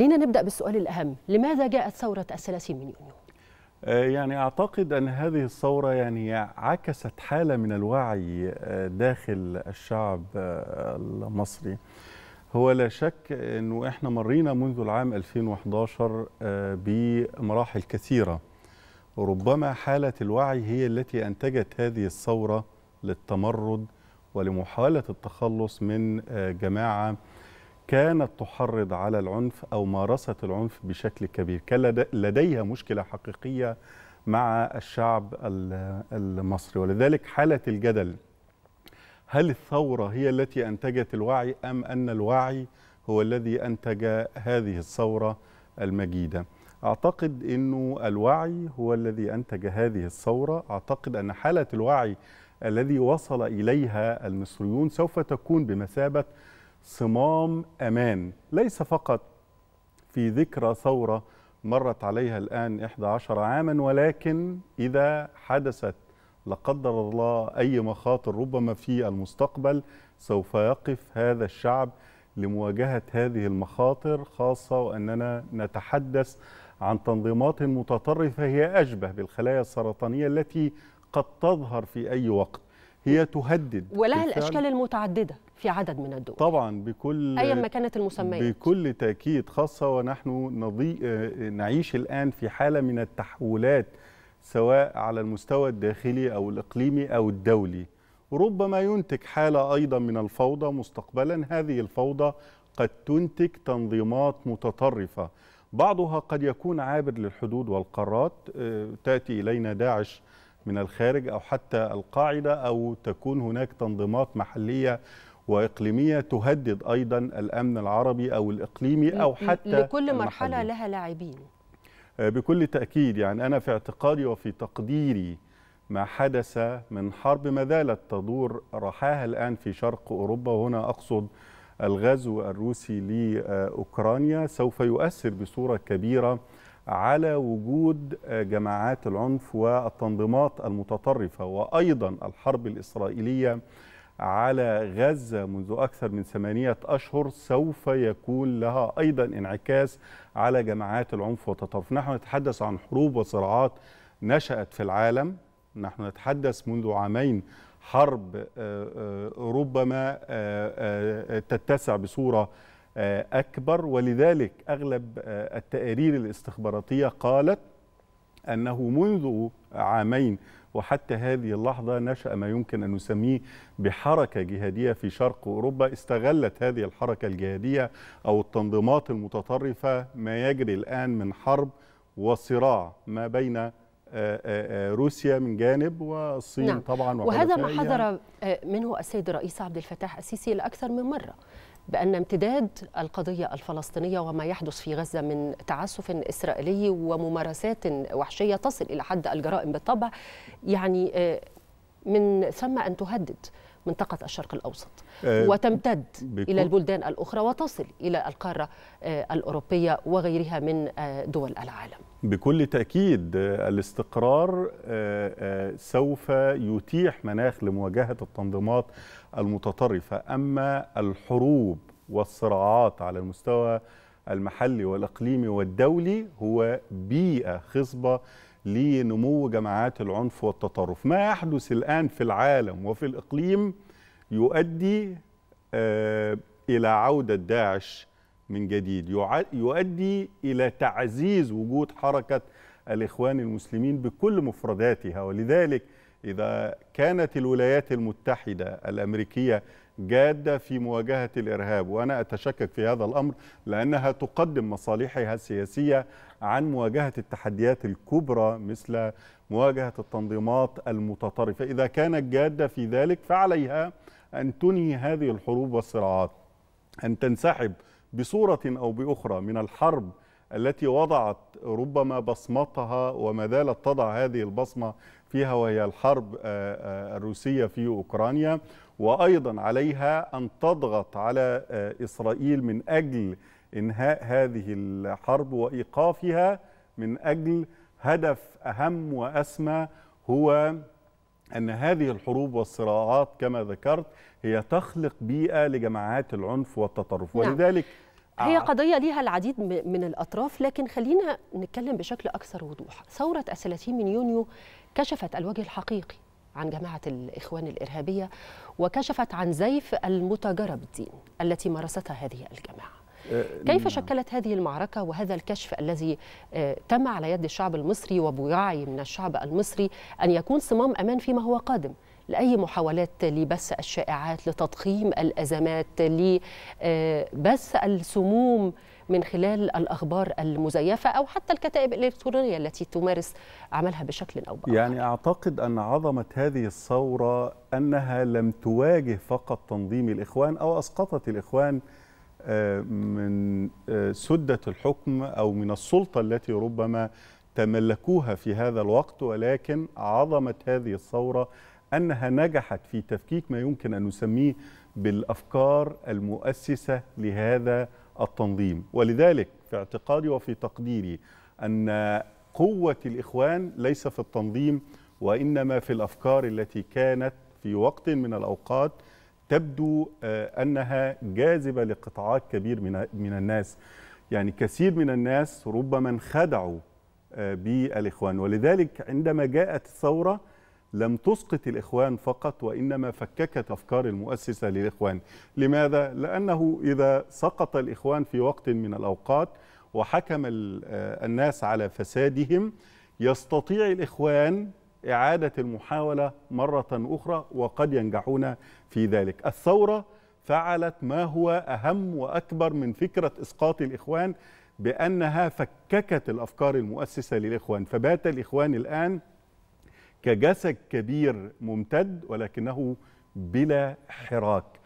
خلينا نبدا بالسؤال الاهم لماذا جاءت ثوره الثلاثين من يونيو آه، يعني اعتقد ان هذه الثوره يعني عكست حاله من الوعي آه، داخل الشعب آه، المصري هو لا شك انه احنا مرينا منذ العام 2011 بمراحل كثيره ربما حاله الوعي هي التي انتجت هذه الثوره للتمرد ولمحاوله التخلص من جماعه كانت تحرض على العنف أو مارست العنف بشكل كبير كان لديها مشكلة حقيقية مع الشعب المصري ولذلك حالة الجدل هل الثورة هي التي أنتجت الوعي أم أن الوعي هو الذي أنتج هذه الثورة المجيدة أعتقد أنه الوعي هو الذي أنتج هذه الثورة أعتقد أن حالة الوعي الذي وصل إليها المصريون سوف تكون بمثابة صمام أمان ليس فقط في ذكرى ثورة مرت عليها الآن 11 عاما ولكن إذا حدثت لا قدر الله أي مخاطر ربما في المستقبل سوف يقف هذا الشعب لمواجهة هذه المخاطر خاصة وأننا نتحدث عن تنظيمات متطرفة هي أشبه بالخلايا السرطانية التي قد تظهر في أي وقت هي تهدد ولها الاشكال المتعدده في عدد من الدول طبعا بكل ايا ما كانت المسميات بكل تاكيد خاصه ونحن نضي... آه، نعيش الان في حاله من التحولات سواء على المستوى الداخلي او الاقليمي او الدولي ربما ينتج حاله ايضا من الفوضى مستقبلا هذه الفوضى قد تنتج تنظيمات متطرفه بعضها قد يكون عابر للحدود والقارات آه، تاتي الينا داعش من الخارج أو حتى القاعدة أو تكون هناك تنظيمات محلية وإقليمية تهدد أيضا الأمن العربي أو الإقليمي أو حتى لكل مرحلة المحلية. لها لاعبين آه، بكل تأكيد يعني أنا في اعتقادي وفي تقديري ما حدث من حرب ما زالت تدور رحاها الآن في شرق أوروبا وهنا أقصد الغزو الروسي لأوكرانيا سوف يؤثر بصورة كبيرة على وجود آه، جماعات العنف والتنظيمات المتطرفة وأيضا الحرب الإسرائيلية على غزة منذ أكثر من ثمانية أشهر سوف يكون لها أيضا انعكاس على جماعات العنف والتطرف نحن نتحدث عن حروب وصراعات نشأت في العالم نحن نتحدث منذ عامين حرب آه، آه، ربما تتسع بصورة آه، أكبر ولذلك أغلب آه، التقارير الاستخباراتية قالت أنه منذ عامين وحتى هذه اللحظة نشأ ما يمكن أن نسميه بحركة جهادية في شرق أوروبا استغلت هذه الحركة الجهادية أو التنظيمات المتطرفة ما يجري الآن من حرب وصراع ما بين آه، روسيا من جانب والصين نعم. طبعا وهذا ما حذر منه السيد الرئيس عبد الفتاح السيسي لأكثر من مرة بأن امتداد القضية الفلسطينية وما يحدث في غزة من تعسف إسرائيلي وممارسات وحشية تصل إلى حد الجرائم بالطبع يعني آه، من ثم أن تهدد منطقة الشرق الأوسط آه، وتمتد إلى البلدان الأخرى وتصل إلى القارة آه، الأوروبية وغيرها من دول العالم بكل تأكيد الاستقرار سوف يتيح مناخ لمواجهة التنظيمات المتطرفة أما الحروب والصراعات على المستوى المحلي والإقليمي والدولي هو بيئة خصبة لنمو جماعات العنف والتطرف ما يحدث الآن في العالم وفي الإقليم يؤدي آه، إلى عودة داعش من جديد يؤدي إلى تعزيز وجود حركة الإخوان المسلمين بكل مفرداتها ولذلك إذا كانت الولايات المتحدة الأمريكية جادة في مواجهة الإرهاب وأنا أتشكك في هذا الأمر لأنها تقدم مصالحها السياسية عن مواجهة التحديات الكبرى مثل مواجهة التنظيمات المتطرفة إذا كانت جادة في ذلك فعليها أن تنهي هذه الحروب والصراعات أن تنسحب بصورة أو بأخرى من الحرب التي وضعت ربما بصمتها وما زالت تضع هذه البصمة فيها وهي الحرب آه، آه، الروسية في أوكرانيا وأيضا عليها أن تضغط على آه، إسرائيل من أجل إنهاء هذه الحرب وإيقافها من أجل هدف أهم وأسمى هو أن هذه الحروب والصراعات كما ذكرت هي تخلق بيئة لجماعات العنف والتطرف نعم. ولذلك هي آه. قضيه ليها العديد من الاطراف لكن خلينا نتكلم بشكل اكثر وضوح ثوره 30 من يونيو كشفت الوجه الحقيقي عن جماعه الاخوان الارهابيه وكشفت عن زيف المتاجره بالدين التي مارستها هذه الجماعه آه، كيف نعم. شكلت هذه المعركة وهذا الكشف الذي آه، تم على يد الشعب المصري وبوعي من الشعب المصري أن يكون صمام أمان فيما هو قادم لأي محاولات لبث الشائعات لتضخيم الأزمات لبث السموم من خلال الأخبار المزيفة أو حتى الكتائب الإلكترونية التي تمارس عملها بشكل أو بآخر يعني أعتقد أن عظمة هذه الثورة أنها لم تواجه فقط تنظيم الإخوان أو أسقطت الإخوان آه، من آه، سدة الحكم أو من السلطة التي ربما تملكوها في هذا الوقت ولكن عظمة هذه الثورة أنها نجحت في تفكيك ما يمكن أن نسميه بالأفكار المؤسسة لهذا التنظيم ولذلك في اعتقادي وفي تقديري أن قوة الإخوان ليس في التنظيم وإنما في الأفكار التي كانت في وقت من الأوقات تبدو آه، أنها جاذبة لقطاعات كبير من الناس يعني كثير من الناس ربما انخدعوا آه، بالإخوان ولذلك عندما جاءت الثورة لم تسقط الإخوان فقط وإنما فككت أفكار المؤسسة للإخوان لماذا؟ لأنه إذا سقط الإخوان في وقت من الأوقات وحكم آه، الناس على فسادهم يستطيع الإخوان إعادة المحاولة مرة أخرى وقد ينجحون في ذلك الثورة فعلت ما هو أهم وأكبر من فكرة إسقاط الإخوان بأنها فككت الأفكار المؤسسة للإخوان فبات الإخوان الآن كجسد كبير ممتد ولكنه بلا حراك